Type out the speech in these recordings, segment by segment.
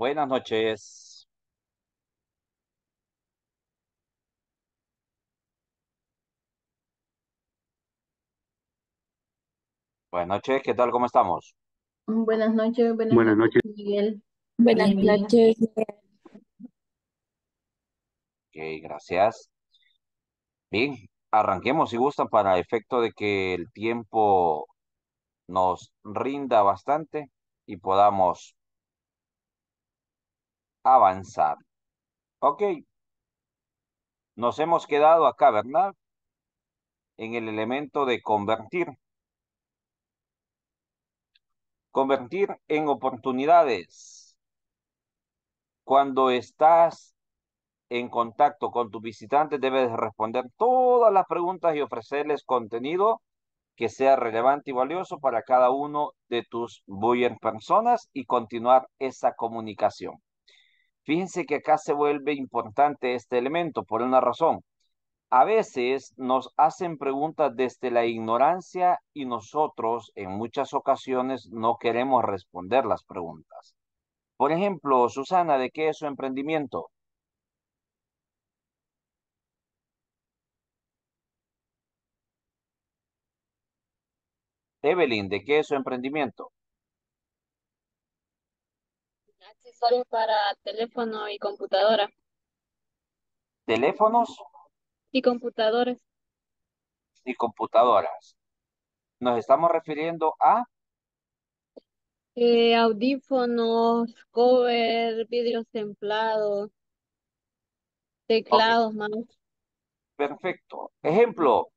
Buenas noches. Buenas noches, ¿qué tal? ¿Cómo estamos? Buenas noches, buenas, noches, Miguel. Buenas noches, Ok, gracias. Bien, arranquemos si gustan para efecto de que el tiempo nos rinda bastante y podamos avanzar. Ok. Nos hemos quedado acá, ¿verdad? En el elemento de convertir. Convertir en oportunidades. Cuando estás en contacto con tus visitantes, debes responder todas las preguntas y ofrecerles contenido que sea relevante y valioso para cada uno de tus buyer personas y continuar esa comunicación. Fíjense que acá se vuelve importante este elemento por una razón. A veces nos hacen preguntas desde la ignorancia y nosotros en muchas ocasiones no queremos responder las preguntas. Por ejemplo, Susana, ¿de qué es su emprendimiento? Evelyn, ¿de qué es su emprendimiento? para teléfono y computadora. Teléfonos y computadores. Y computadoras. Nos estamos refiriendo a eh, audífonos, cover, vidrios templados, teclados, manos. Perfecto. Ejemplo.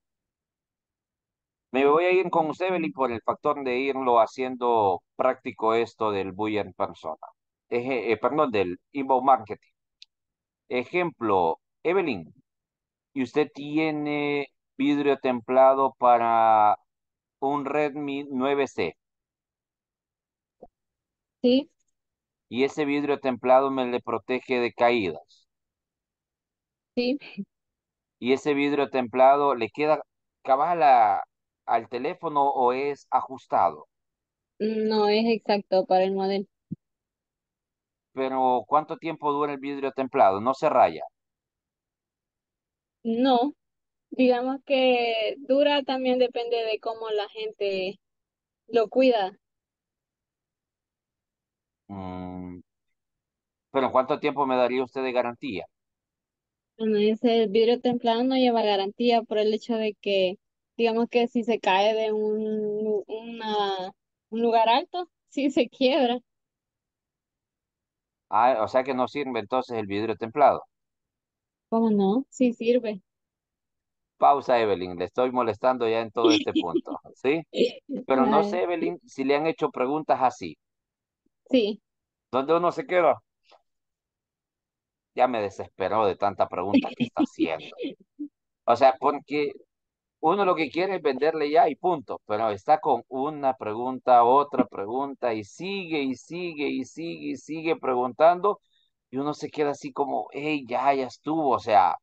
Me voy a ir con usted, Beli, por el factor de irlo haciendo práctico esto del bulla en persona. Eh, perdón, del inbound marketing. Ejemplo, Evelyn, y usted tiene vidrio templado para un Redmi 9C. Sí. Y ese vidrio templado me le protege de caídas. Sí. Y ese vidrio templado le queda cabal al teléfono o es ajustado. No es exacto para el modelo pero ¿cuánto tiempo dura el vidrio templado? No se raya. No, digamos que dura también depende de cómo la gente lo cuida. Mm, pero ¿cuánto tiempo me daría usted de garantía? Bueno, el vidrio templado no lleva garantía por el hecho de que, digamos que si se cae de un, una, un lugar alto, sí se quiebra. Ah, o sea que no sirve entonces el vidrio templado. ¿Cómo no? Sí sirve. Pausa, Evelyn. Le estoy molestando ya en todo este punto. ¿Sí? Pero no sé, Evelyn, si le han hecho preguntas así. Sí. ¿Dónde uno se queda? Ya me desesperó de tantas preguntas que está haciendo. O sea, porque uno lo que quiere es venderle ya y punto, pero está con una pregunta, otra pregunta y sigue y sigue y sigue y sigue preguntando y uno se queda así como, hey, ya, ya estuvo, o sea,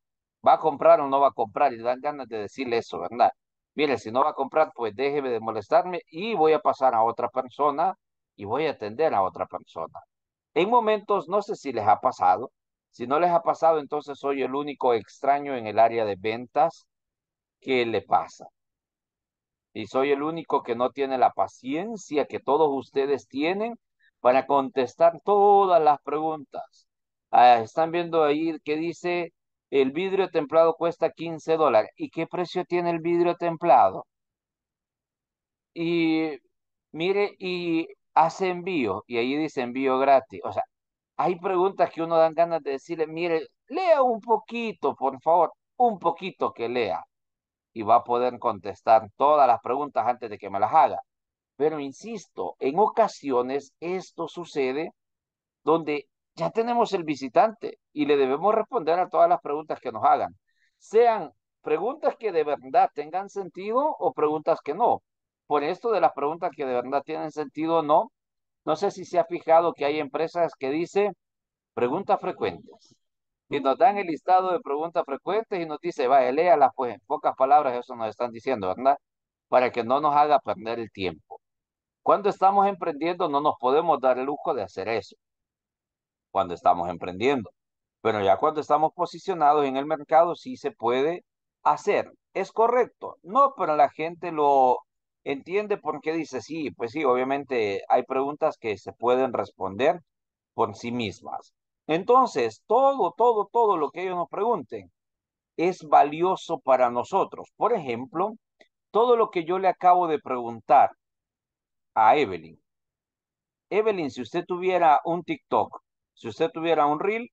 ¿va a comprar o no va a comprar? Y dan ganas de decirle eso, ¿verdad? Mire, si no va a comprar, pues déjeme de molestarme y voy a pasar a otra persona y voy a atender a otra persona. En momentos, no sé si les ha pasado, si no les ha pasado, entonces soy el único extraño en el área de ventas qué le pasa. Y soy el único que no tiene la paciencia que todos ustedes tienen para contestar todas las preguntas. Ah, están viendo ahí que dice el vidrio templado cuesta 15 dólares. ¿Y qué precio tiene el vidrio templado? Y mire, y hace envío, y ahí dice envío gratis. O sea, hay preguntas que uno dan ganas de decirle, mire, lea un poquito, por favor, un poquito que lea y va a poder contestar todas las preguntas antes de que me las haga. Pero insisto, en ocasiones esto sucede donde ya tenemos el visitante y le debemos responder a todas las preguntas que nos hagan, sean preguntas que de verdad tengan sentido o preguntas que no. Por esto de las preguntas que de verdad tienen sentido o no, no sé si se ha fijado que hay empresas que dicen preguntas frecuentes y nos dan el listado de preguntas frecuentes y nos dice, vaya, léalas, pues en pocas palabras eso nos están diciendo, ¿verdad? Para que no nos haga perder el tiempo. Cuando estamos emprendiendo no nos podemos dar el lujo de hacer eso. Cuando estamos emprendiendo. Pero ya cuando estamos posicionados en el mercado sí se puede hacer. Es correcto. No, pero la gente lo entiende porque dice, sí, pues sí, obviamente hay preguntas que se pueden responder por sí mismas entonces, todo, todo, todo lo que ellos nos pregunten es valioso para nosotros. Por ejemplo, todo lo que yo le acabo de preguntar a Evelyn. Evelyn, si usted tuviera un TikTok, si usted tuviera un reel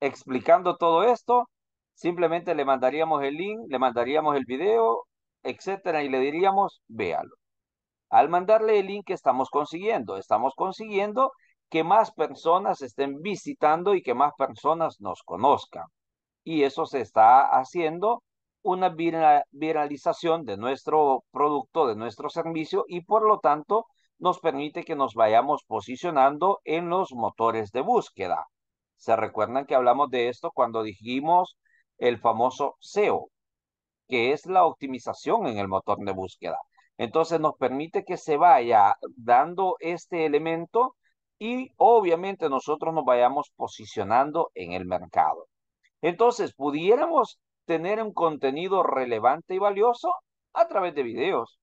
explicando todo esto, simplemente le mandaríamos el link, le mandaríamos el video, etcétera, y le diríamos, véalo. Al mandarle el link que estamos consiguiendo, estamos consiguiendo que más personas estén visitando y que más personas nos conozcan. Y eso se está haciendo una viralización de nuestro producto, de nuestro servicio y por lo tanto nos permite que nos vayamos posicionando en los motores de búsqueda. ¿Se recuerdan que hablamos de esto cuando dijimos el famoso SEO, que es la optimización en el motor de búsqueda? Entonces nos permite que se vaya dando este elemento y obviamente nosotros nos vayamos posicionando en el mercado. Entonces, pudiéramos tener un contenido relevante y valioso a través de videos,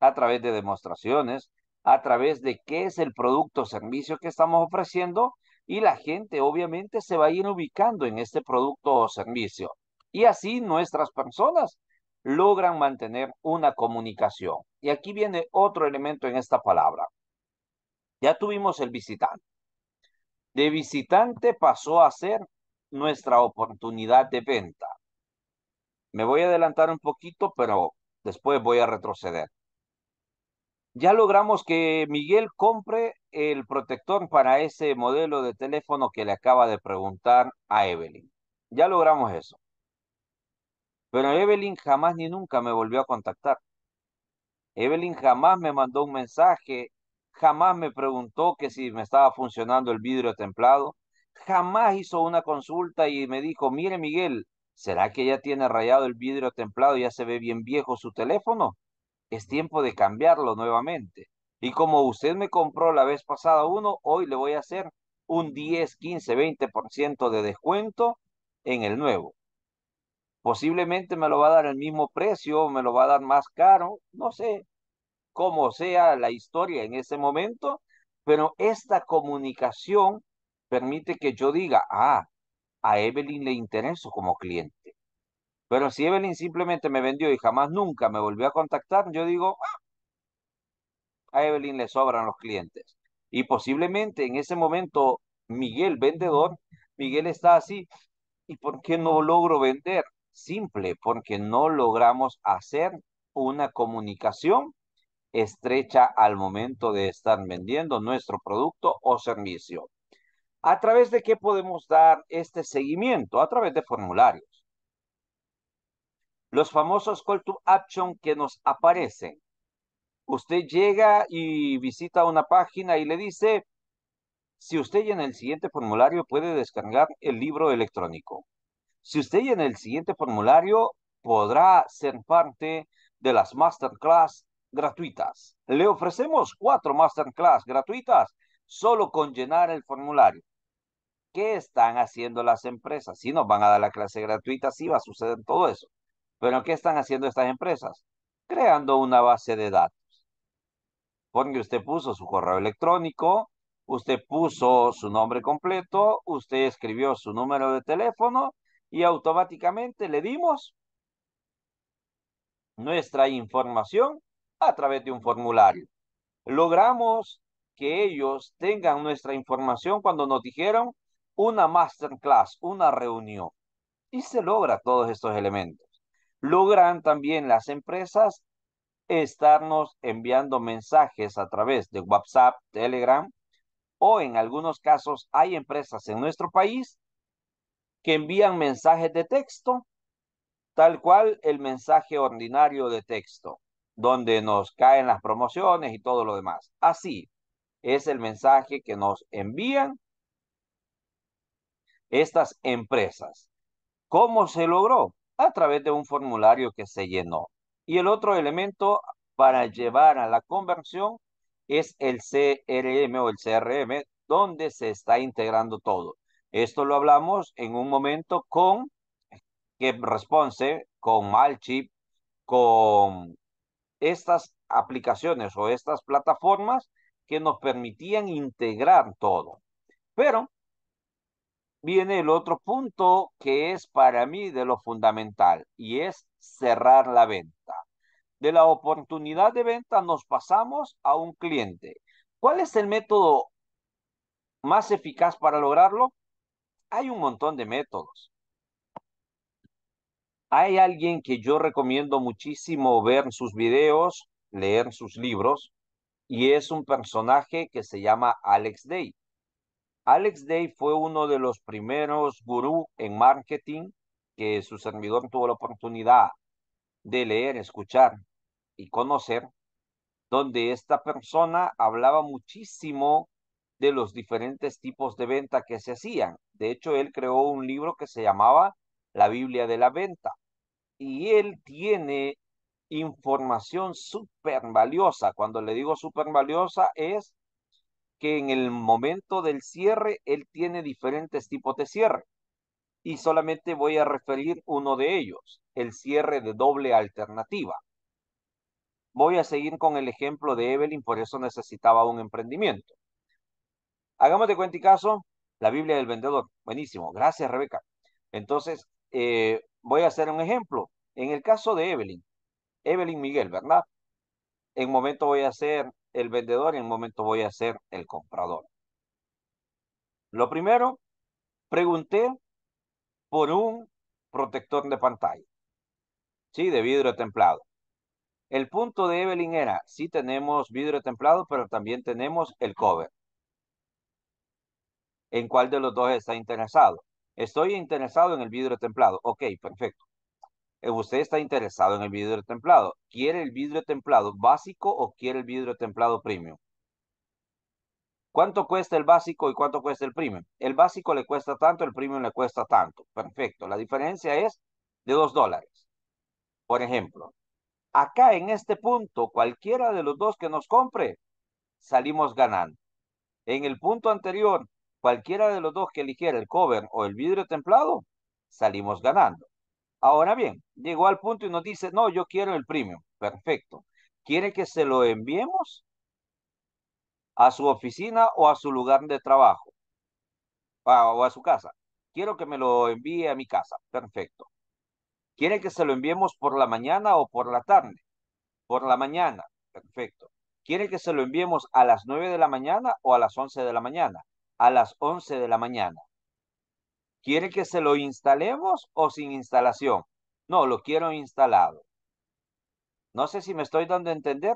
a través de demostraciones, a través de qué es el producto o servicio que estamos ofreciendo y la gente obviamente se va a ir ubicando en este producto o servicio. Y así nuestras personas logran mantener una comunicación. Y aquí viene otro elemento en esta palabra, ya tuvimos el visitante. De visitante pasó a ser nuestra oportunidad de venta. Me voy a adelantar un poquito, pero después voy a retroceder. Ya logramos que Miguel compre el protector para ese modelo de teléfono que le acaba de preguntar a Evelyn. Ya logramos eso. Pero Evelyn jamás ni nunca me volvió a contactar. Evelyn jamás me mandó un mensaje jamás me preguntó que si me estaba funcionando el vidrio templado, jamás hizo una consulta y me dijo, mire Miguel, ¿será que ya tiene rayado el vidrio templado y ya se ve bien viejo su teléfono? Es tiempo de cambiarlo nuevamente. Y como usted me compró la vez pasada uno, hoy le voy a hacer un 10, 15, 20% de descuento en el nuevo. Posiblemente me lo va a dar el mismo precio, me lo va a dar más caro, no sé, como sea la historia en ese momento, pero esta comunicación permite que yo diga, ah, a Evelyn le intereso como cliente. Pero si Evelyn simplemente me vendió y jamás nunca me volvió a contactar, yo digo, ah, a Evelyn le sobran los clientes. Y posiblemente en ese momento Miguel, vendedor, Miguel está así, ¿y por qué no logro vender? Simple, porque no logramos hacer una comunicación estrecha al momento de estar vendiendo nuestro producto o servicio. ¿A través de qué podemos dar este seguimiento? A través de formularios. Los famosos call to action que nos aparecen. Usted llega y visita una página y le dice, si usted en el siguiente formulario puede descargar el libro electrónico. Si usted llena el siguiente formulario podrá ser parte de las masterclass gratuitas. Le ofrecemos cuatro masterclass gratuitas solo con llenar el formulario. ¿Qué están haciendo las empresas? si nos van a dar la clase gratuita, sí va a suceder todo eso. Pero ¿qué están haciendo estas empresas? Creando una base de datos. Porque usted puso su correo electrónico, usted puso su nombre completo, usted escribió su número de teléfono y automáticamente le dimos nuestra información a través de un formulario. Logramos que ellos tengan nuestra información cuando nos dijeron una masterclass, una reunión. Y se logra todos estos elementos. Logran también las empresas estarnos enviando mensajes a través de WhatsApp, Telegram o en algunos casos hay empresas en nuestro país que envían mensajes de texto, tal cual el mensaje ordinario de texto donde nos caen las promociones y todo lo demás. Así es el mensaje que nos envían estas empresas. ¿Cómo se logró? A través de un formulario que se llenó. Y el otro elemento para llevar a la conversión es el CRM o el CRM, donde se está integrando todo. Esto lo hablamos en un momento con que response con Malchip, con estas aplicaciones o estas plataformas que nos permitían integrar todo. Pero viene el otro punto que es para mí de lo fundamental y es cerrar la venta. De la oportunidad de venta nos pasamos a un cliente. ¿Cuál es el método más eficaz para lograrlo? Hay un montón de métodos. Hay alguien que yo recomiendo muchísimo ver sus videos, leer sus libros, y es un personaje que se llama Alex Day. Alex Day fue uno de los primeros gurú en marketing que su servidor tuvo la oportunidad de leer, escuchar y conocer, donde esta persona hablaba muchísimo de los diferentes tipos de venta que se hacían. De hecho, él creó un libro que se llamaba La Biblia de la Venta, y él tiene información súper valiosa. Cuando le digo súper valiosa es que en el momento del cierre, él tiene diferentes tipos de cierre. Y solamente voy a referir uno de ellos, el cierre de doble alternativa. Voy a seguir con el ejemplo de Evelyn, por eso necesitaba un emprendimiento. Hagamos de cuenta y caso, la Biblia del vendedor. Buenísimo, gracias Rebeca. Entonces, eh, Voy a hacer un ejemplo. En el caso de Evelyn, Evelyn Miguel, ¿verdad? En un momento voy a ser el vendedor y en un momento voy a ser el comprador. Lo primero, pregunté por un protector de pantalla, ¿sí? De vidrio templado. El punto de Evelyn era, sí tenemos vidrio templado, pero también tenemos el cover. ¿En cuál de los dos está interesado? Estoy interesado en el vidrio templado. Ok, perfecto. Eh, usted está interesado en el vidrio templado. ¿Quiere el vidrio templado básico o quiere el vidrio templado premium? ¿Cuánto cuesta el básico y cuánto cuesta el premium? El básico le cuesta tanto, el premium le cuesta tanto. Perfecto. La diferencia es de 2 dólares. Por ejemplo, acá en este punto, cualquiera de los dos que nos compre, salimos ganando. En el punto anterior, Cualquiera de los dos que eligiera el cover o el vidrio templado, salimos ganando. Ahora bien, llegó al punto y nos dice, no, yo quiero el premium. Perfecto. ¿Quiere que se lo enviemos a su oficina o a su lugar de trabajo? Ah, o a su casa. Quiero que me lo envíe a mi casa. Perfecto. ¿Quiere que se lo enviemos por la mañana o por la tarde? Por la mañana. Perfecto. ¿Quiere que se lo enviemos a las nueve de la mañana o a las 11 de la mañana? a las 11 de la mañana. ¿Quiere que se lo instalemos o sin instalación? No, lo quiero instalado. No sé si me estoy dando a entender.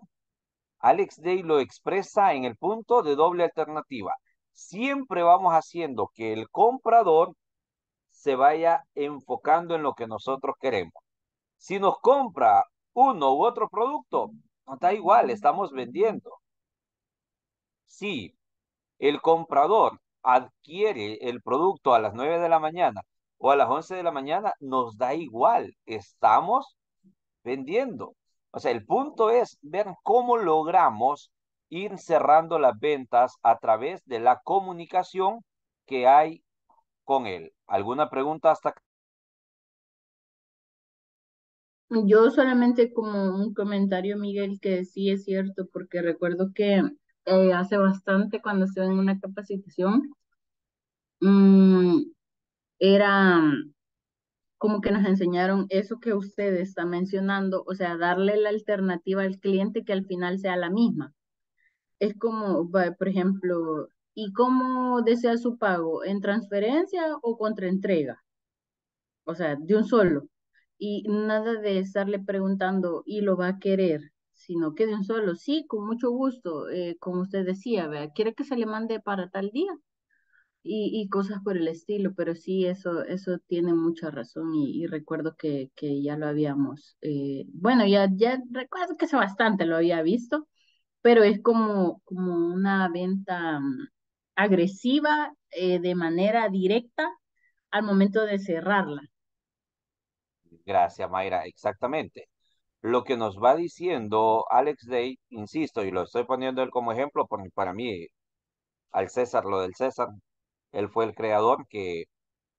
Alex Day lo expresa en el punto de doble alternativa. Siempre vamos haciendo que el comprador se vaya enfocando en lo que nosotros queremos. Si nos compra uno u otro producto, no está igual, estamos vendiendo. Sí el comprador adquiere el producto a las 9 de la mañana o a las 11 de la mañana, nos da igual, estamos vendiendo. O sea, el punto es ver cómo logramos ir cerrando las ventas a través de la comunicación que hay con él. ¿Alguna pregunta hasta acá? Yo solamente como un comentario, Miguel, que sí es cierto, porque recuerdo que eh, hace bastante cuando estuve en una capacitación, mm, era mm, como que nos enseñaron eso que usted está mencionando, o sea, darle la alternativa al cliente que al final sea la misma. Es como, por ejemplo, ¿y cómo desea su pago? ¿En transferencia o contra entrega? O sea, de un solo. Y nada de estarle preguntando, ¿y lo va a querer? sino que de un solo, sí, con mucho gusto, eh, como usted decía, vea, quiere que se le mande para tal día y, cosas por el estilo, pero sí, eso, eso tiene mucha razón y, recuerdo que, ya lo habíamos, eh, bueno, ya, ya recuerdo que hace bastante lo había visto, pero es como, como una venta mm, agresiva eh, de manera directa al momento de cerrarla. Gracias, Mayra, exactamente lo que nos va diciendo Alex Day, insisto, y lo estoy poniendo él como ejemplo, para mí, al César, lo del César, él fue el creador que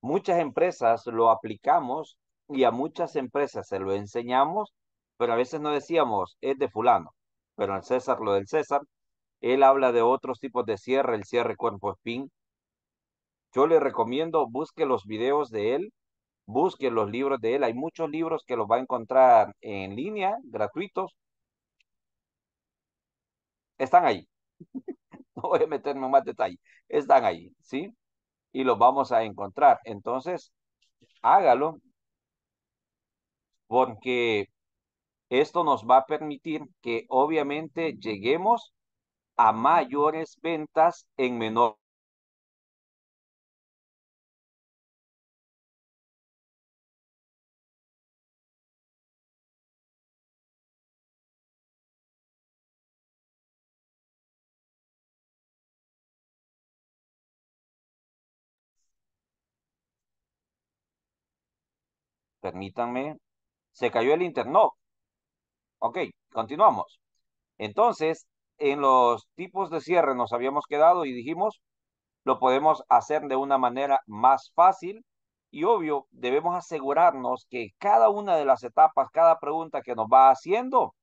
muchas empresas lo aplicamos y a muchas empresas se lo enseñamos, pero a veces no decíamos, es de fulano, pero al César, lo del César, él habla de otros tipos de cierre, el cierre cuerpo spin. Yo le recomiendo, busque los videos de él, busque los libros de él. Hay muchos libros que los va a encontrar en línea, gratuitos. Están ahí. no voy a meterme más detalle. Están ahí, ¿sí? Y los vamos a encontrar. Entonces, hágalo porque esto nos va a permitir que obviamente lleguemos a mayores ventas en menor Permítanme. Se cayó el interno. Ok, continuamos. Entonces, en los tipos de cierre nos habíamos quedado y dijimos, lo podemos hacer de una manera más fácil y obvio, debemos asegurarnos que cada una de las etapas, cada pregunta que nos va haciendo,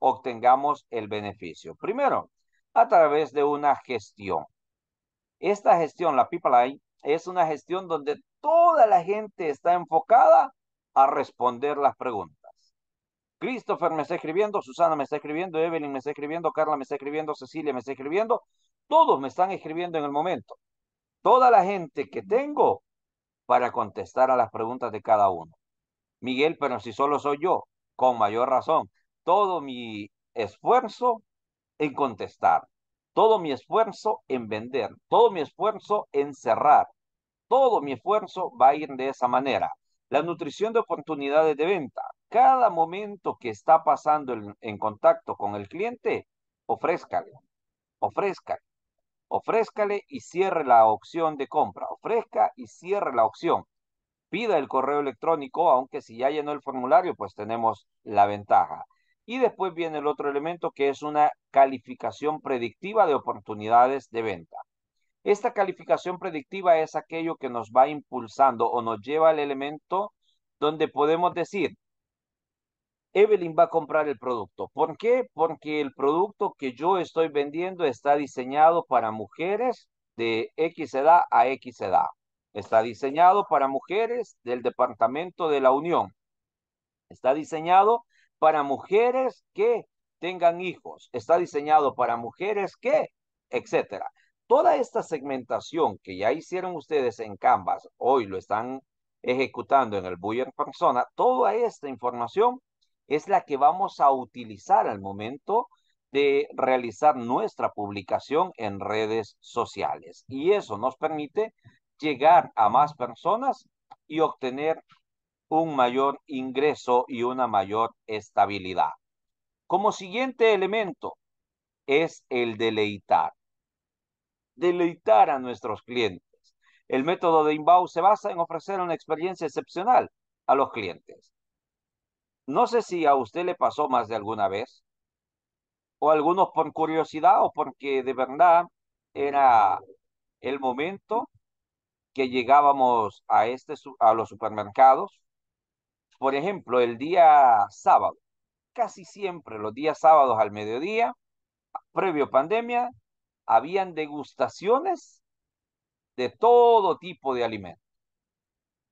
obtengamos el beneficio. Primero, a través de una gestión. Esta gestión, la Pipeline, es una gestión donde toda la gente está enfocada a responder las preguntas. Christopher me está escribiendo, Susana me está escribiendo, Evelyn me está escribiendo, Carla me está escribiendo, Cecilia me está escribiendo. Todos me están escribiendo en el momento. Toda la gente que tengo para contestar a las preguntas de cada uno. Miguel, pero si solo soy yo, con mayor razón, todo mi esfuerzo en contestar, todo mi esfuerzo en vender, todo mi esfuerzo en cerrar, todo mi esfuerzo va a ir de esa manera. La nutrición de oportunidades de venta. Cada momento que está pasando en, contacto con el cliente, ofrézcale, ofrézcale, ofrézcale y cierre la opción de compra. Ofrezca y cierre la opción. Pida el correo electrónico, aunque si ya llenó el formulario, pues tenemos la ventaja. Y después viene el otro elemento que es una calificación predictiva de oportunidades de venta. Esta calificación predictiva es aquello que nos va impulsando o nos lleva al elemento donde podemos decir, Evelyn va a comprar el producto. ¿Por qué? Porque el producto que yo estoy vendiendo está diseñado para mujeres de X edad a X edad. Está diseñado para mujeres del Departamento de la Unión. Está diseñado para mujeres que tengan hijos. Está diseñado para mujeres que, etcétera. Toda esta segmentación que ya hicieron ustedes en Canvas, hoy lo están ejecutando en el Buyer Persona, toda esta información es la que vamos a utilizar al momento de realizar nuestra publicación en redes sociales. Y eso nos permite llegar a más personas y obtener un mayor ingreso y una mayor estabilidad. Como siguiente elemento es el deleitar deleitar a nuestros clientes. El método de Inbound se basa en ofrecer una experiencia excepcional a los clientes. No sé si a usted le pasó más de alguna vez, o algunos por curiosidad o porque de verdad era el momento que llegábamos a, este, a los supermercados. Por ejemplo, el día sábado, casi siempre los días sábados al mediodía, previo pandemia, habían degustaciones de todo tipo de alimentos.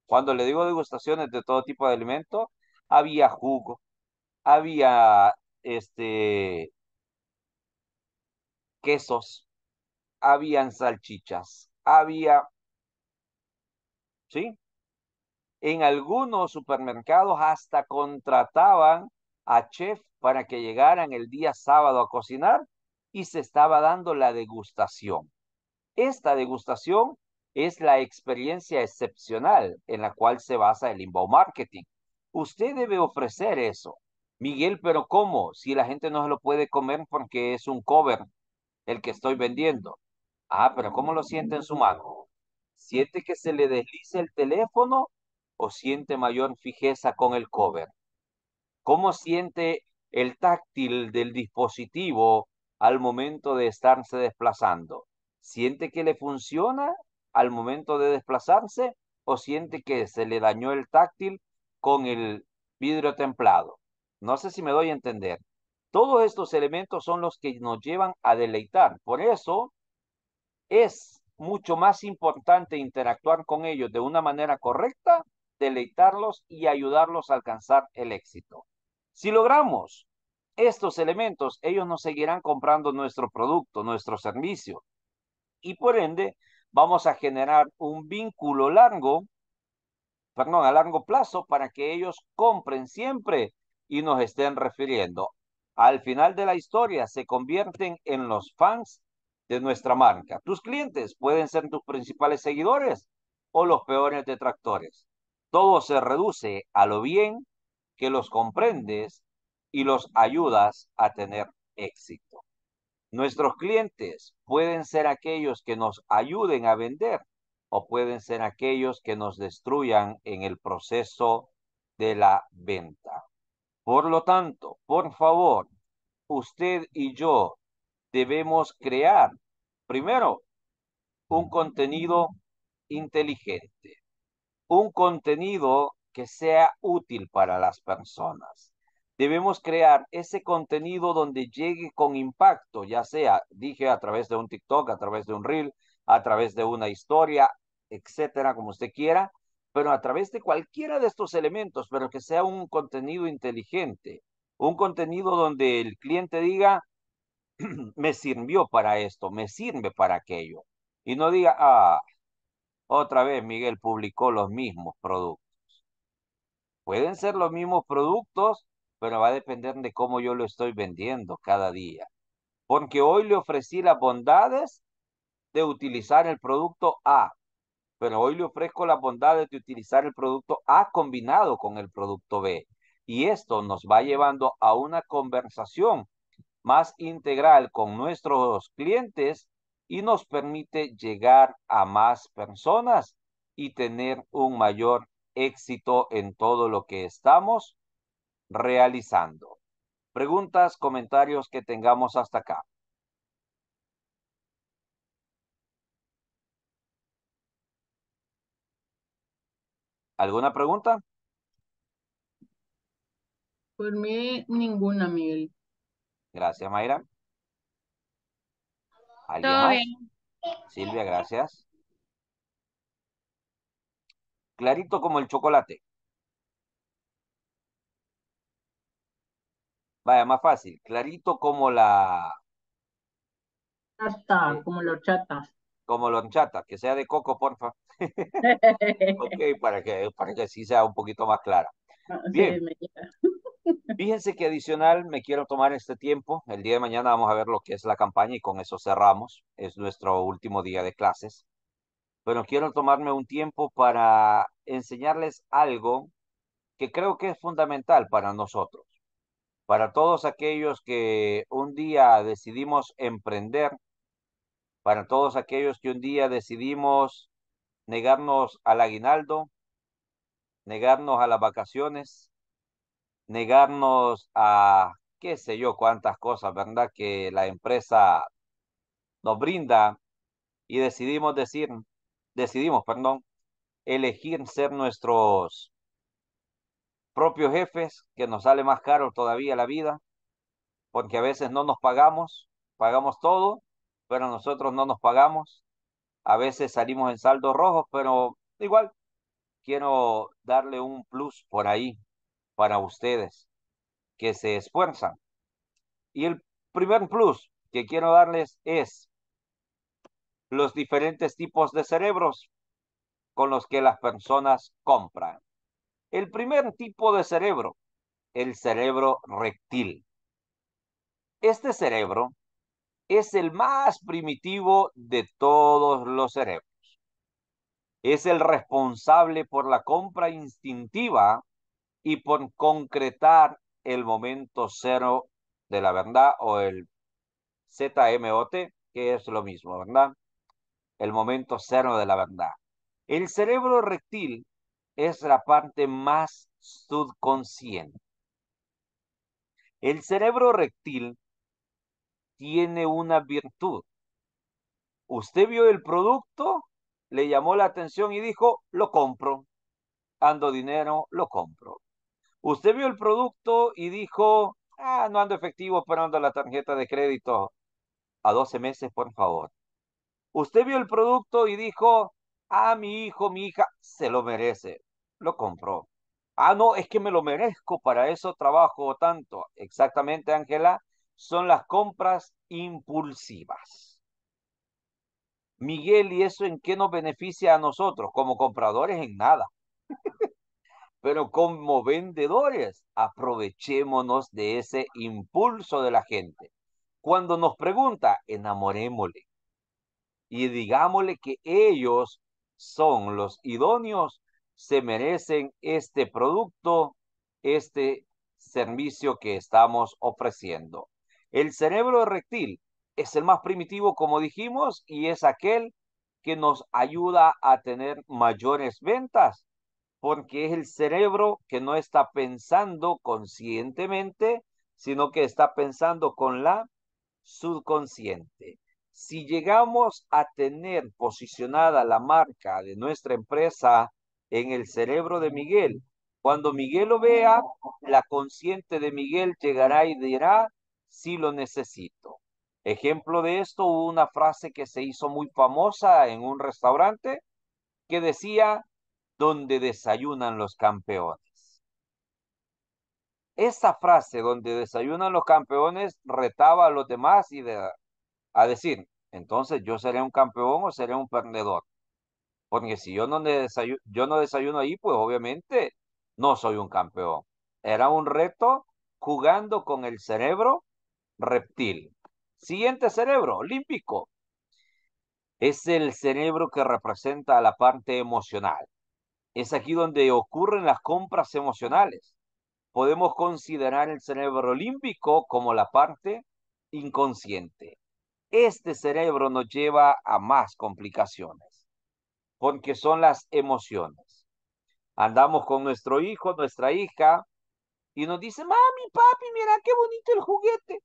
Cuando le digo degustaciones de todo tipo de alimentos, había jugo, había este quesos, habían salchichas, había ¿sí? En algunos supermercados hasta contrataban a chef para que llegaran el día sábado a cocinar y se estaba dando la degustación. Esta degustación es la experiencia excepcional en la cual se basa el inbound marketing. Usted debe ofrecer eso. Miguel, pero ¿cómo? Si la gente no se lo puede comer porque es un cover el que estoy vendiendo. Ah, pero ¿cómo lo siente en su mano? ¿Siente que se le desliza el teléfono o siente mayor fijeza con el cover? ¿Cómo siente el táctil del dispositivo al momento de estarse desplazando? ¿Siente que le funciona al momento de desplazarse o siente que se le dañó el táctil con el vidrio templado? No sé si me doy a entender. Todos estos elementos son los que nos llevan a deleitar. Por eso es mucho más importante interactuar con ellos de una manera correcta, deleitarlos y ayudarlos a alcanzar el éxito. Si logramos estos elementos, ellos nos seguirán comprando nuestro producto, nuestro servicio. Y por ende, vamos a generar un vínculo largo, perdón, a largo plazo para que ellos compren siempre y nos estén refiriendo. Al final de la historia, se convierten en los fans de nuestra marca. Tus clientes pueden ser tus principales seguidores o los peores detractores. Todo se reduce a lo bien que los comprendes y los ayudas a tener éxito. Nuestros clientes pueden ser aquellos que nos ayuden a vender o pueden ser aquellos que nos destruyan en el proceso de la venta. Por lo tanto, por favor, usted y yo debemos crear, primero, un contenido inteligente, un contenido que sea útil para las personas debemos crear ese contenido donde llegue con impacto, ya sea, dije, a través de un TikTok, a través de un reel, a través de una historia, etcétera, como usted quiera, pero a través de cualquiera de estos elementos, pero que sea un contenido inteligente, un contenido donde el cliente diga, me sirvió para esto, me sirve para aquello, y no diga, ah, otra vez Miguel publicó los mismos productos. Pueden ser los mismos productos, pero va a depender de cómo yo lo estoy vendiendo cada día. Porque hoy le ofrecí las bondades de utilizar el producto A, pero hoy le ofrezco las bondades de utilizar el producto A combinado con el producto B. Y esto nos va llevando a una conversación más integral con nuestros clientes y nos permite llegar a más personas y tener un mayor éxito en todo lo que estamos realizando. Preguntas, comentarios que tengamos hasta acá. ¿Alguna pregunta? Por mí, ninguna, Miguel. Gracias, Mayra. ¿Alguien más? Silvia, gracias. Clarito como el chocolate. Vaya, más fácil. Clarito como la... Chata, eh, como la chatas. Como la horchata, que sea de coco, porfa. ok, para que, para que sí sea un poquito más clara. Ah, Bien. Fíjense que adicional me quiero tomar este tiempo. El día de mañana vamos a ver lo que es la campaña y con eso cerramos. Es nuestro último día de clases. Pero quiero tomarme un tiempo para enseñarles algo que creo que es fundamental para nosotros para todos aquellos que un día decidimos emprender, para todos aquellos que un día decidimos negarnos al aguinaldo, negarnos a las vacaciones, negarnos a qué sé yo cuántas cosas, ¿verdad? Que la empresa nos brinda y decidimos decir, decidimos, perdón, elegir ser nuestros propios jefes, que nos sale más caro todavía la vida, porque a veces no nos pagamos, pagamos todo, pero nosotros no nos pagamos. A veces salimos en saldos rojos, pero igual quiero darle un plus por ahí para ustedes que se esfuerzan. Y el primer plus que quiero darles es los diferentes tipos de cerebros con los que las personas compran. El primer tipo de cerebro, el cerebro rectil. Este cerebro es el más primitivo de todos los cerebros. Es el responsable por la compra instintiva y por concretar el momento cero de la verdad o el ZMOT, que es lo mismo, ¿verdad? El momento cero de la verdad. El cerebro rectil es la parte más subconsciente. El cerebro rectil tiene una virtud. Usted vio el producto, le llamó la atención y dijo, lo compro. Ando dinero, lo compro. Usted vio el producto y dijo, ah, no ando efectivo, pero ando la tarjeta de crédito a 12 meses, por favor. Usted vio el producto y dijo, Ah, mi hijo, mi hija, se lo merece. Lo compró. Ah, no, es que me lo merezco, para eso trabajo tanto. Exactamente, Ángela, son las compras impulsivas. Miguel, ¿y eso en qué nos beneficia a nosotros? Como compradores, en nada. Pero como vendedores, aprovechémonos de ese impulso de la gente. Cuando nos pregunta, enamorémosle y digámosle que ellos son los idóneos, se merecen este producto, este servicio que estamos ofreciendo. El cerebro rectil es el más primitivo, como dijimos, y es aquel que nos ayuda a tener mayores ventas, porque es el cerebro que no está pensando conscientemente, sino que está pensando con la subconsciente. Si llegamos a tener posicionada la marca de nuestra empresa en el cerebro de Miguel, cuando Miguel lo vea, la consciente de Miguel llegará y dirá, si lo necesito. Ejemplo de esto, hubo una frase que se hizo muy famosa en un restaurante que decía, donde desayunan los campeones. Esa frase, donde desayunan los campeones, retaba a los demás y a decir, entonces yo seré un campeón o seré un perdedor. Porque si yo no, desayuno, yo no desayuno ahí, pues obviamente no soy un campeón. Era un reto jugando con el cerebro reptil. Siguiente cerebro, olímpico. Es el cerebro que representa la parte emocional. Es aquí donde ocurren las compras emocionales. Podemos considerar el cerebro olímpico como la parte inconsciente este cerebro nos lleva a más complicaciones, porque son las emociones. Andamos con nuestro hijo, nuestra hija, y nos dice, mami, papi, mira qué bonito el juguete.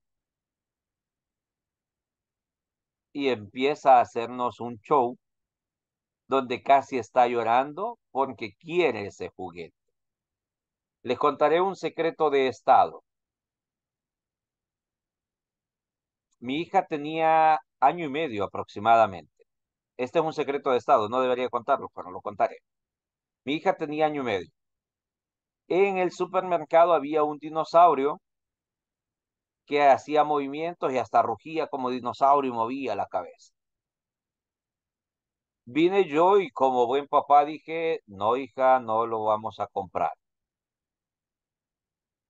Y empieza a hacernos un show donde casi está llorando porque quiere ese juguete. Les contaré un secreto de estado. Mi hija tenía año y medio aproximadamente. Este es un secreto de Estado, no debería contarlo, pero lo contaré. Mi hija tenía año y medio. En el supermercado había un dinosaurio que hacía movimientos y hasta rugía como dinosaurio y movía la cabeza. Vine yo y como buen papá dije, no hija, no lo vamos a comprar.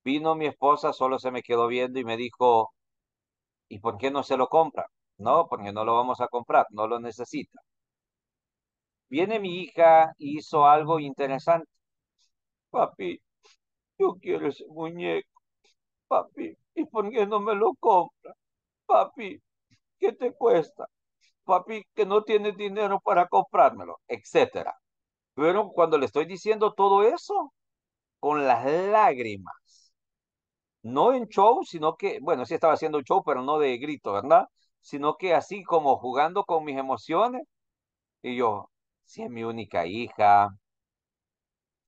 Vino mi esposa, solo se me quedó viendo y me dijo, ¿Y por qué no se lo compra? No, porque no lo vamos a comprar, no lo necesita. Viene mi hija y hizo algo interesante. Papi, yo quiero ese muñeco. Papi, ¿y por qué no me lo compra? Papi, ¿qué te cuesta? Papi, que no tienes dinero para comprármelo, etcétera. Pero cuando le estoy diciendo todo eso, con las lágrimas, no en show, sino que, bueno, sí estaba haciendo un show, pero no de grito, ¿verdad? Sino que así como jugando con mis emociones. Y yo, si es mi única hija,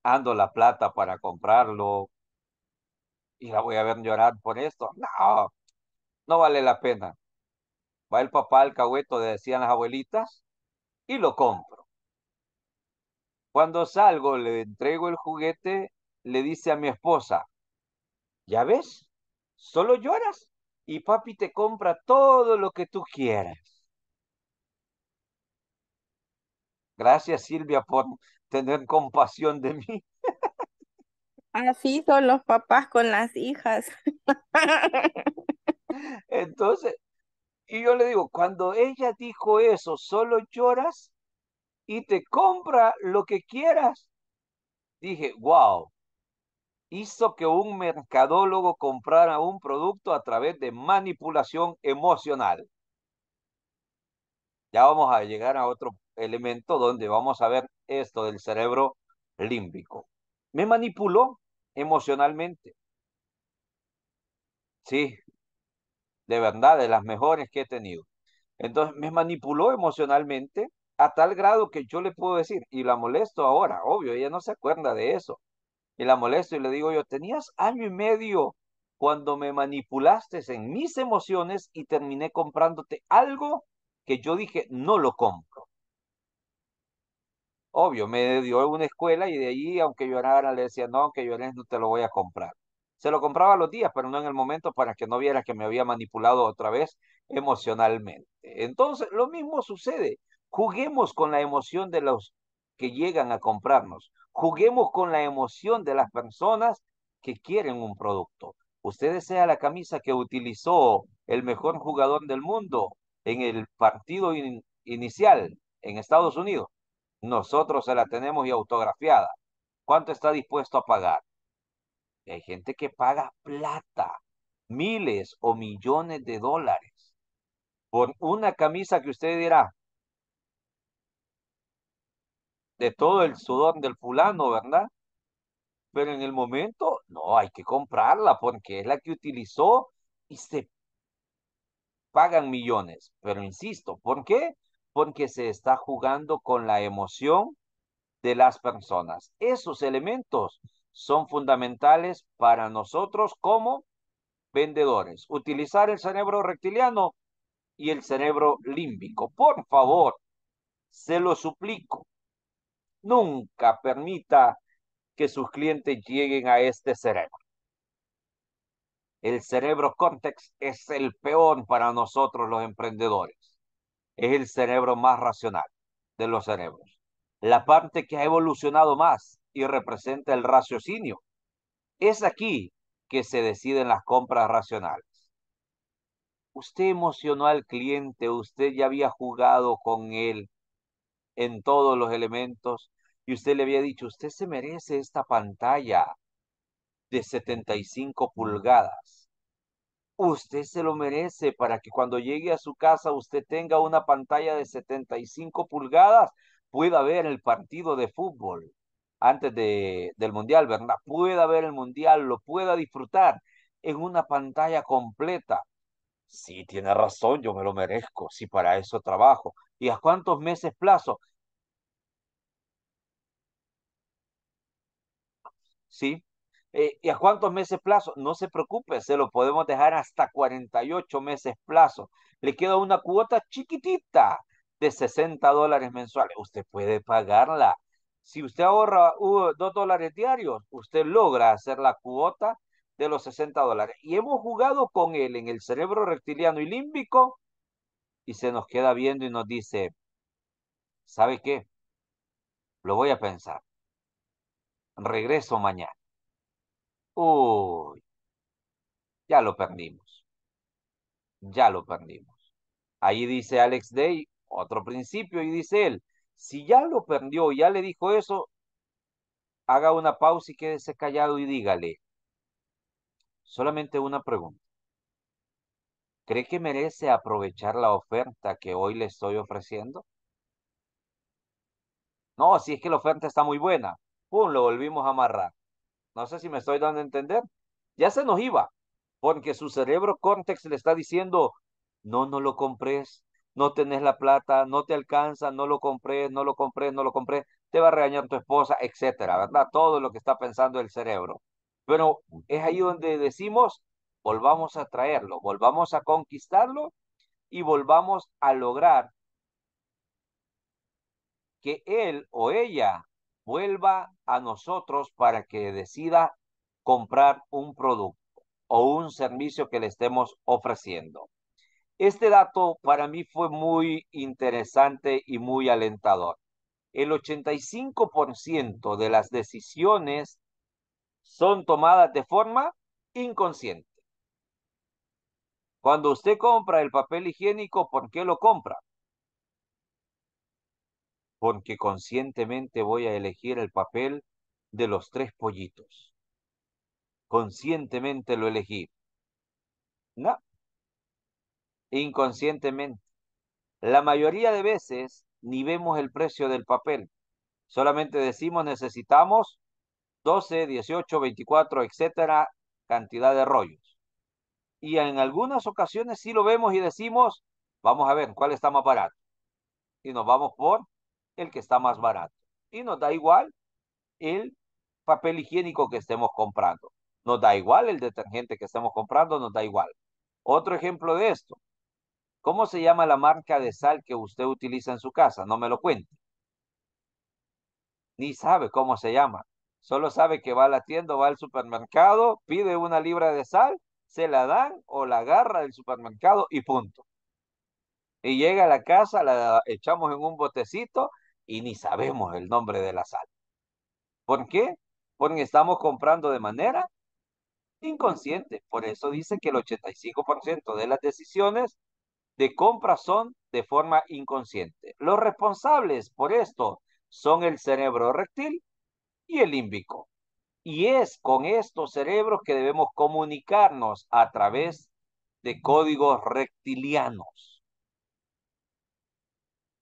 ando la plata para comprarlo y la voy a ver llorar por esto. No, no vale la pena. Va el papá al cagüeto, decían las abuelitas, y lo compro. Cuando salgo, le entrego el juguete, le dice a mi esposa, ¿Ya ves? Solo lloras y papi te compra todo lo que tú quieras. Gracias Silvia por tener compasión de mí. Así son los papás con las hijas. Entonces, y yo le digo, cuando ella dijo eso, solo lloras y te compra lo que quieras, dije, wow, hizo que un mercadólogo comprara un producto a través de manipulación emocional. Ya vamos a llegar a otro elemento donde vamos a ver esto del cerebro límbico. Me manipuló emocionalmente. Sí, de verdad, de las mejores que he tenido. Entonces, me manipuló emocionalmente a tal grado que yo le puedo decir, y la molesto ahora, obvio, ella no se acuerda de eso, y la molesto y le digo yo, tenías año y medio cuando me manipulaste en mis emociones y terminé comprándote algo que yo dije, no lo compro. Obvio, me dio una escuela y de ahí, aunque llorara, le decía, no, aunque yo no te lo voy a comprar. Se lo compraba los días, pero no en el momento para que no viera que me había manipulado otra vez emocionalmente. Entonces, lo mismo sucede. Juguemos con la emoción de los que llegan a comprarnos. Juguemos con la emoción de las personas que quieren un producto. Usted desea la camisa que utilizó el mejor jugador del mundo en el partido inicial en Estados Unidos. Nosotros se la tenemos y autografiada. ¿Cuánto está dispuesto a pagar? hay gente que paga plata, miles o millones de dólares por una camisa que usted dirá, de todo el sudor del fulano, ¿verdad? Pero en el momento, no, hay que comprarla porque es la que utilizó y se pagan millones. Pero insisto, ¿por qué? Porque se está jugando con la emoción de las personas. Esos elementos son fundamentales para nosotros como vendedores. Utilizar el cerebro reptiliano y el cerebro límbico. Por favor, se lo suplico. Nunca permita que sus clientes lleguen a este cerebro. El cerebro córtex es el peón para nosotros los emprendedores. Es el cerebro más racional de los cerebros. La parte que ha evolucionado más y representa el raciocinio. Es aquí que se deciden las compras racionales. Usted emocionó al cliente, usted ya había jugado con él, en todos los elementos. Y usted le había dicho, usted se merece esta pantalla de 75 pulgadas. Usted se lo merece para que cuando llegue a su casa usted tenga una pantalla de 75 pulgadas, pueda ver el partido de fútbol antes de, del mundial, ¿verdad? Pueda ver el mundial, lo pueda disfrutar en una pantalla completa. Sí, tiene razón, yo me lo merezco, sí, para eso trabajo y a cuántos meses plazo. ¿Sí? Eh, ¿Y a cuántos meses plazo? No se preocupe, se lo podemos dejar hasta 48 meses plazo. Le queda una cuota chiquitita de 60 dólares mensuales. Usted puede pagarla. Si usted ahorra 2 uh, dólares diarios, usted logra hacer la cuota de los 60 dólares. Y hemos jugado con él en el cerebro reptiliano y límbico y se nos queda viendo y nos dice, ¿sabe qué? Lo voy a pensar. Regreso mañana. Uy, ya lo perdimos. Ya lo perdimos. Ahí dice Alex Day, otro principio, y dice él, si ya lo perdió, ya le dijo eso, haga una pausa y quédese callado y dígale, solamente una pregunta. ¿Cree que merece aprovechar la oferta que hoy le estoy ofreciendo? No, si es que la oferta está muy buena. ¡Pum! Lo volvimos a amarrar. No sé si me estoy dando a entender. Ya se nos iba, porque su cerebro córtex le está diciendo, no, no lo compres, no tenés la plata, no te alcanza, no lo compres, no lo compré. no lo compré. te va a regañar tu esposa, etcétera, ¿verdad? Todo lo que está pensando el cerebro. Pero es ahí donde decimos, volvamos a traerlo, volvamos a conquistarlo y volvamos a lograr que él o ella vuelva a nosotros para que decida comprar un producto o un servicio que le estemos ofreciendo. Este dato para mí fue muy interesante y muy alentador. El 85% de las decisiones son tomadas de forma inconsciente. Cuando usted compra el papel higiénico, ¿por qué lo compra? Porque conscientemente voy a elegir el papel de los tres pollitos. Conscientemente lo elegí. No. Inconscientemente. La mayoría de veces ni vemos el precio del papel. Solamente decimos necesitamos 12, 18, 24, etcétera, cantidad de rollos y en algunas ocasiones sí lo vemos y decimos, vamos a ver cuál está más barato. Y nos vamos por el que está más barato. Y nos da igual el papel higiénico que estemos comprando. Nos da igual el detergente que estemos comprando, nos da igual. Otro ejemplo de esto. ¿Cómo se llama la marca de sal que usted utiliza en su casa? No me lo cuente. Ni sabe cómo se llama. Solo sabe que va a la tienda, va al supermercado, pide una libra de sal se la dan o la agarra del supermercado y punto. Y llega a la casa, la echamos en un botecito y ni sabemos el nombre de la sal. ¿Por qué? Porque estamos comprando de manera inconsciente. Por eso dice que el 85% de las decisiones de compra son de forma inconsciente. Los responsables por esto son el cerebro rectil y el límbico. Y es con estos cerebros que debemos comunicarnos a través de códigos rectilianos.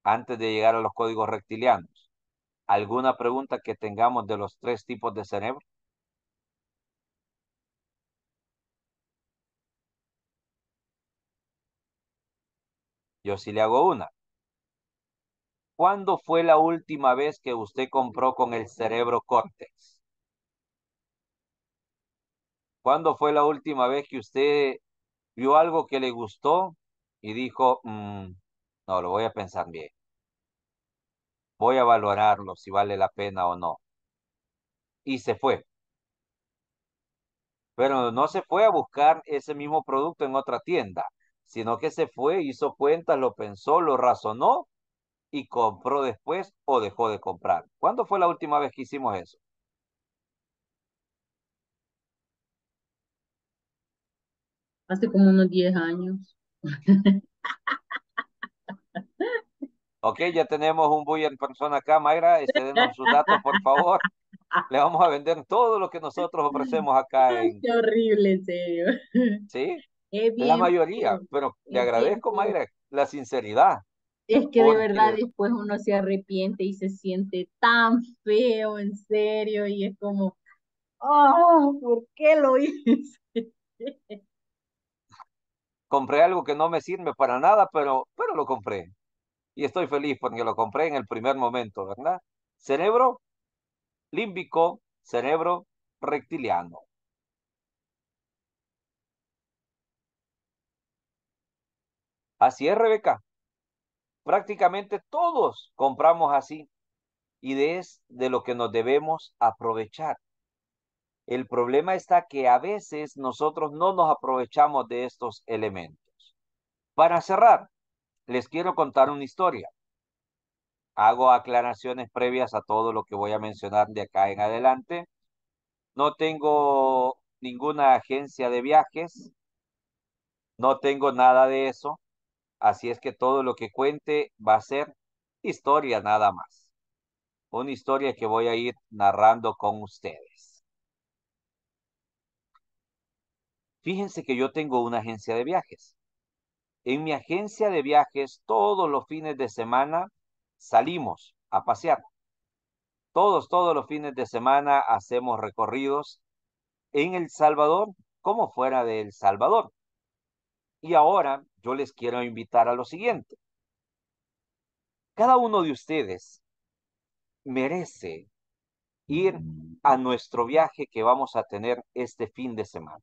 Antes de llegar a los códigos rectilianos, ¿alguna pregunta que tengamos de los tres tipos de cerebro? Yo sí le hago una. ¿Cuándo fue la última vez que usted compró con el cerebro córtex? ¿Cuándo fue la última vez que usted vio algo que le gustó y dijo, mm, no, lo voy a pensar bien? Voy a valorarlo si vale la pena o no. Y se fue. Pero no se fue a buscar ese mismo producto en otra tienda, sino que se fue, hizo cuentas, lo pensó, lo razonó y compró después o dejó de comprar. ¿Cuándo fue la última vez que hicimos eso? hace como unos 10 años. Ok, ya tenemos un buyer persona acá, Mayra. Este, denos sus datos, por favor. Le vamos a vender todo lo que nosotros ofrecemos acá. Qué horrible, en serio. Sí, la mayoría, pero le agradezco, Mayra, la sinceridad. Es que de verdad después uno se arrepiente y se siente tan feo, en serio, y es como, oh, ¿por qué lo hice? compré algo que no me sirve para nada, pero, pero lo compré. Y estoy feliz porque lo compré en el primer momento, ¿verdad? Cerebro límbico, cerebro reptiliano. Así es, Rebeca. Prácticamente todos compramos así y de, es de lo que nos debemos aprovechar. El problema está que a veces nosotros no nos aprovechamos de estos elementos. Para cerrar, les quiero contar una historia. Hago aclaraciones previas a todo lo que voy a mencionar de acá en adelante. No tengo ninguna agencia de viajes, no tengo nada de eso, así es que todo lo que cuente va a ser historia nada más. Una historia que voy a ir narrando con ustedes. Fíjense que yo tengo una agencia de viajes. En mi agencia de viajes, todos los fines de semana salimos a pasear. Todos, todos los fines de semana hacemos recorridos en El Salvador como fuera de El Salvador. Y ahora yo les quiero invitar a lo siguiente. Cada uno de ustedes merece ir a nuestro viaje que vamos a tener este fin de semana.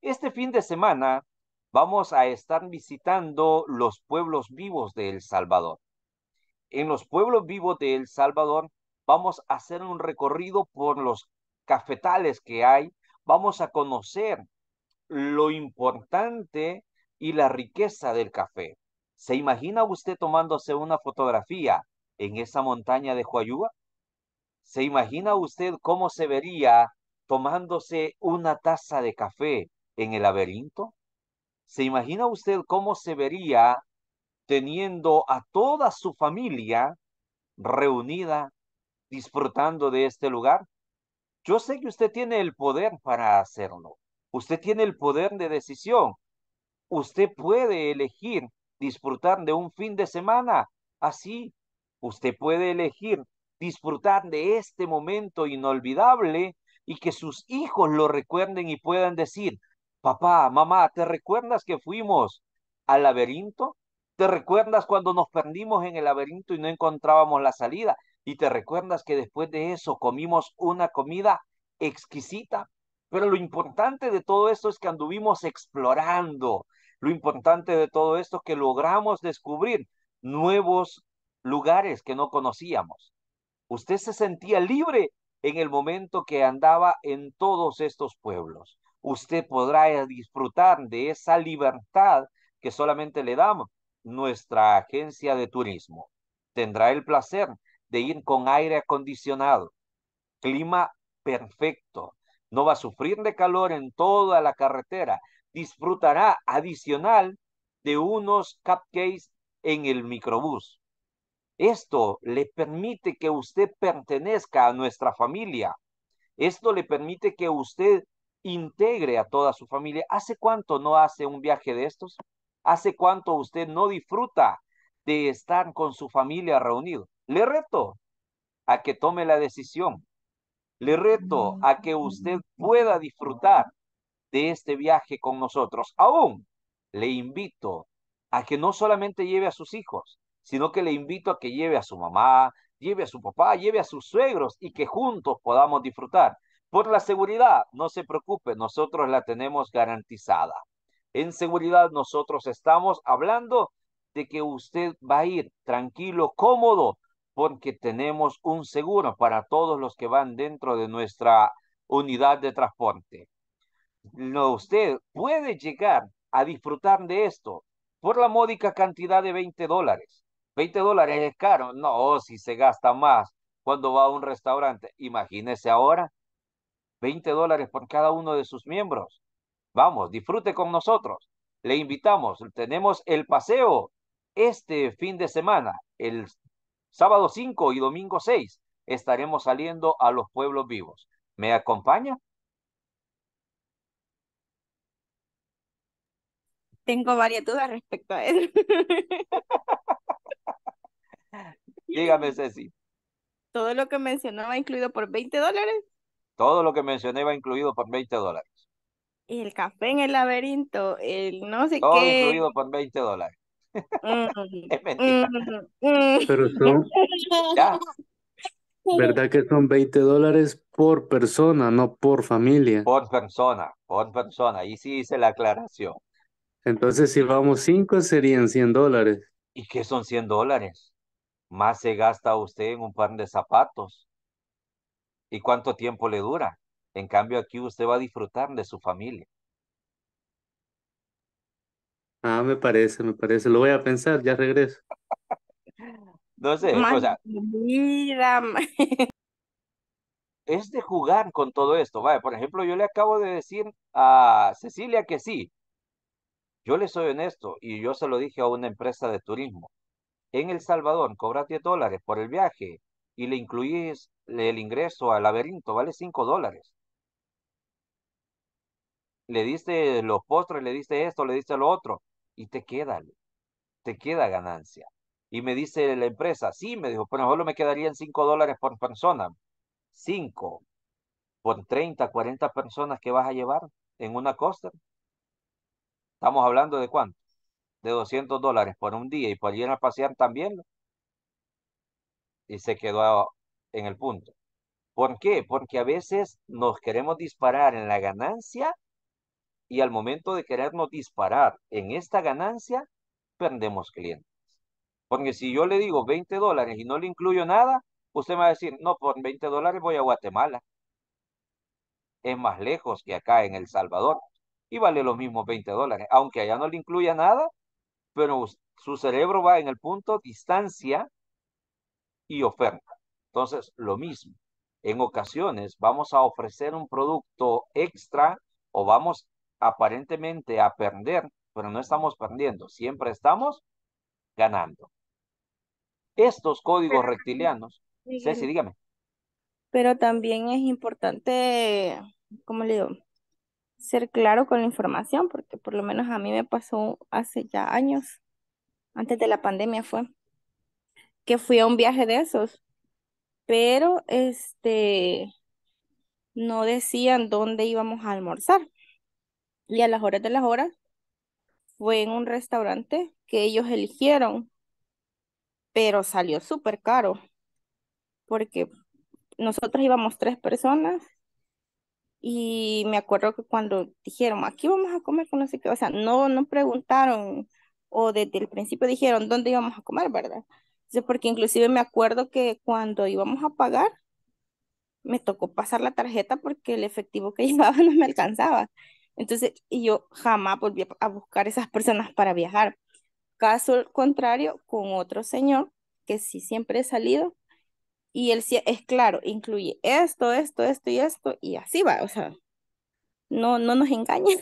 Este fin de semana vamos a estar visitando los pueblos vivos de El Salvador. En los pueblos vivos de El Salvador vamos a hacer un recorrido por los cafetales que hay, vamos a conocer lo importante y la riqueza del café. ¿Se imagina usted tomándose una fotografía en esa montaña de Huayúa? ¿Se imagina usted cómo se vería tomándose una taza de café en el laberinto? ¿Se imagina usted cómo se vería teniendo a toda su familia reunida, disfrutando de este lugar? Yo sé que usted tiene el poder para hacerlo. Usted tiene el poder de decisión. Usted puede elegir disfrutar de un fin de semana. Así, usted puede elegir disfrutar de este momento inolvidable y que sus hijos lo recuerden y puedan decir, Papá, mamá, ¿te recuerdas que fuimos al laberinto? ¿Te recuerdas cuando nos perdimos en el laberinto y no encontrábamos la salida? ¿Y te recuerdas que después de eso comimos una comida exquisita? Pero lo importante de todo esto es que anduvimos explorando. Lo importante de todo esto es que logramos descubrir nuevos lugares que no conocíamos. Usted se sentía libre en el momento que andaba en todos estos pueblos usted podrá eh, disfrutar de esa libertad que solamente le damos nuestra agencia de turismo. Tendrá el placer de ir con aire acondicionado, clima perfecto, no va a sufrir de calor en toda la carretera, disfrutará adicional de unos cupcakes en el microbús. Esto le permite que usted pertenezca a nuestra familia. Esto le permite que usted integre a toda su familia. ¿Hace cuánto no hace un viaje de estos? ¿Hace cuánto usted no disfruta de estar con su familia reunido? Le reto a que tome la decisión. Le reto a que usted pueda disfrutar de este viaje con nosotros. Aún le invito a que no solamente lleve a sus hijos, sino que le invito a que lleve a su mamá, lleve a su papá, lleve a sus suegros y que juntos podamos disfrutar por la seguridad, no se preocupe, nosotros la tenemos garantizada. En seguridad nosotros estamos hablando de que usted va a ir tranquilo, cómodo, porque tenemos un seguro para todos los que van dentro de nuestra unidad de transporte. No, usted puede llegar a disfrutar de esto por la módica cantidad de 20 dólares. 20 dólares es caro. No, oh, si se gasta más cuando va a un restaurante. Imagínese ahora 20 dólares por cada uno de sus miembros. Vamos, disfrute con nosotros. Le invitamos, tenemos el paseo este fin de semana, el sábado 5 y domingo 6, estaremos saliendo a los pueblos vivos. ¿Me acompaña? Tengo varias dudas respecto a él. Dígame, Ceci. Todo lo que mencionaba incluido por 20 dólares. Todo lo que mencioné va incluido por 20 dólares. Y el café en el laberinto, el no sé qué. Todo incluido por 20 dólares. Mm, mm, Pero mm. son. ¿Verdad que son 20 dólares por persona, no por familia? Por persona, por persona. Y sí hice la aclaración. Entonces, si vamos 5, serían 100 dólares. ¿Y qué son 100 dólares? Más se gasta usted en un par de zapatos y cuánto tiempo le dura. En cambio, aquí usted va a disfrutar de su familia. Ah, me parece, me parece. Lo voy a pensar, ya regreso. no sé, o sea, Mira, es de jugar con todo esto. Vaya, por ejemplo, yo le acabo de decir a Cecilia que sí. Yo le soy honesto y yo se lo dije a una empresa de turismo. En El Salvador cobra 10 dólares por el viaje y le incluís el ingreso al laberinto, vale 5 dólares. Le diste los postres, le diste esto, le diste lo otro, y te queda, te queda ganancia. Y me dice la empresa, sí, me dijo, pero pues, solo me quedarían 5 dólares por persona. 5 por 30, 40 personas que vas a llevar en una costa. Estamos hablando de cuánto? De 200 dólares por un día y por a pasear también y se quedó en el punto. ¿Por qué? Porque a veces nos queremos disparar en la ganancia y al momento de querernos disparar en esta ganancia, perdemos clientes. Porque si yo le digo 20 dólares y no le incluyo nada, usted me va a decir, no, por 20 dólares voy a Guatemala. Es más lejos que acá en El Salvador y vale los mismos 20 dólares. Aunque allá no le incluya nada, pero su cerebro va en el punto distancia y oferta. Entonces, lo mismo. En ocasiones vamos a ofrecer un producto extra o vamos aparentemente a perder, pero no estamos perdiendo, siempre estamos ganando. Estos códigos reptilianos rectilianos, Ceci, dígame. Pero también es importante, ¿cómo le digo? Ser claro con la información, porque por lo menos a mí me pasó hace ya años, antes de la pandemia fue, que fui a un viaje de esos, pero este, no decían dónde íbamos a almorzar. Y a las horas de las horas fue en un restaurante que ellos eligieron, pero salió súper caro, porque nosotros íbamos tres personas y me acuerdo que cuando dijeron, aquí vamos a comer con no sé qué, o sea, no, no preguntaron o desde el principio dijeron dónde íbamos a comer, ¿verdad? porque inclusive me acuerdo que cuando íbamos a pagar, me tocó pasar la tarjeta porque el efectivo que llevaba no me alcanzaba. Entonces, y yo jamás volví a buscar esas personas para viajar. Caso contrario, con otro señor que sí siempre he salido, y él sí es claro, incluye esto, esto, esto y esto, y así va, o sea, no, no nos engañen.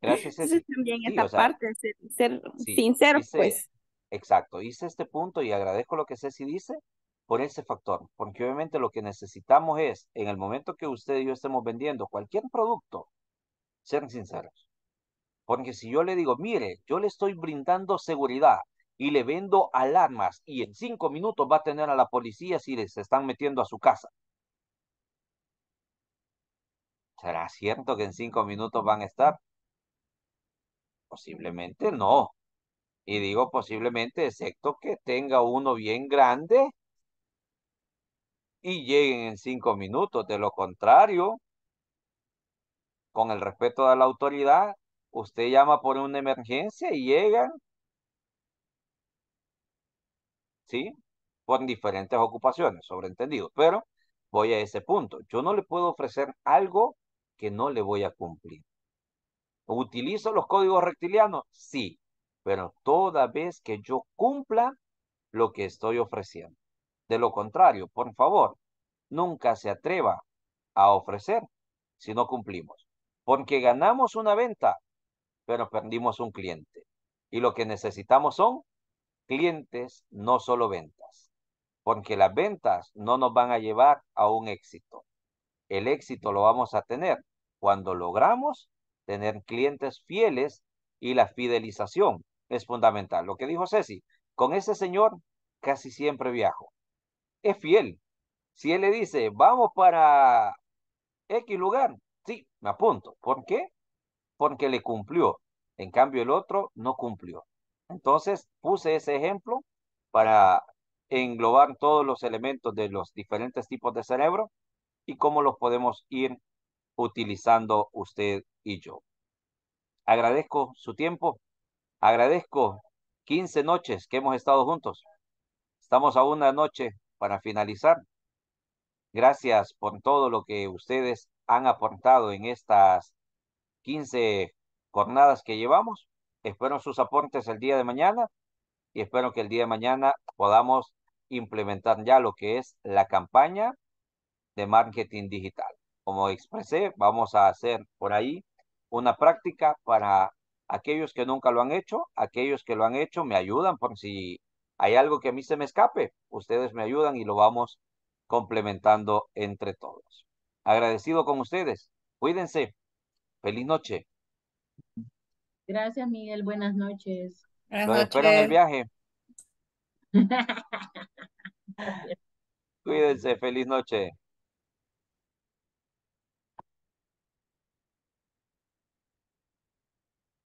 Gracias. Entonces, también esta parte, ser, ser pues. Exacto, hice este punto y agradezco lo que Ceci dice por ese factor, porque obviamente lo que necesitamos es, en el momento que usted y yo estemos vendiendo cualquier producto, ser sinceros. Porque si yo le digo, mire, yo le estoy brindando seguridad y le vendo alarmas y en cinco minutos va a tener a la policía si les están metiendo a su casa. ¿Será cierto que en cinco minutos van a estar? Posiblemente no. Y digo posiblemente, excepto que tenga uno bien grande y lleguen en cinco minutos. De lo contrario, con el respeto de la autoridad, usted llama por una emergencia y llegan, ¿sí? Por diferentes ocupaciones, sobreentendido. Pero voy a ese punto. Yo no le puedo ofrecer algo que no le voy a cumplir. ¿Utilizo los códigos rectilianos? Sí pero toda vez que yo cumpla lo que estoy ofreciendo. De lo contrario, por favor, nunca se atreva a ofrecer si no cumplimos, porque ganamos una venta, pero perdimos un cliente. Y lo que necesitamos son clientes, no solo ventas, porque las ventas no nos van a llevar a un éxito. El éxito lo vamos a tener cuando logramos tener clientes fieles y la fidelización es fundamental. Lo que dijo Ceci, con ese señor casi siempre viajo. Es fiel. Si él le dice, vamos para X lugar, sí, me apunto. ¿Por qué? Porque le cumplió. En cambio, el otro no cumplió. Entonces, puse ese ejemplo para englobar todos los elementos de los diferentes tipos de cerebro y cómo los podemos ir utilizando usted y yo. Agradezco su tiempo. Agradezco 15 noches que hemos estado juntos. Estamos a una noche para finalizar. Gracias por todo lo que ustedes han aportado en estas 15 jornadas que llevamos. Espero sus aportes el día de mañana y espero que el día de mañana podamos implementar ya lo que es la campaña de marketing digital. Como expresé, vamos a hacer por ahí una práctica para aquellos que nunca lo han hecho, aquellos que lo han hecho me ayudan por si hay algo que a mí se me escape, ustedes me ayudan y lo vamos complementando entre todos. Agradecido con ustedes. Cuídense. Feliz noche. Gracias, Miguel. Buenas noches. Nos espero en el viaje. Cuídense. Feliz noche.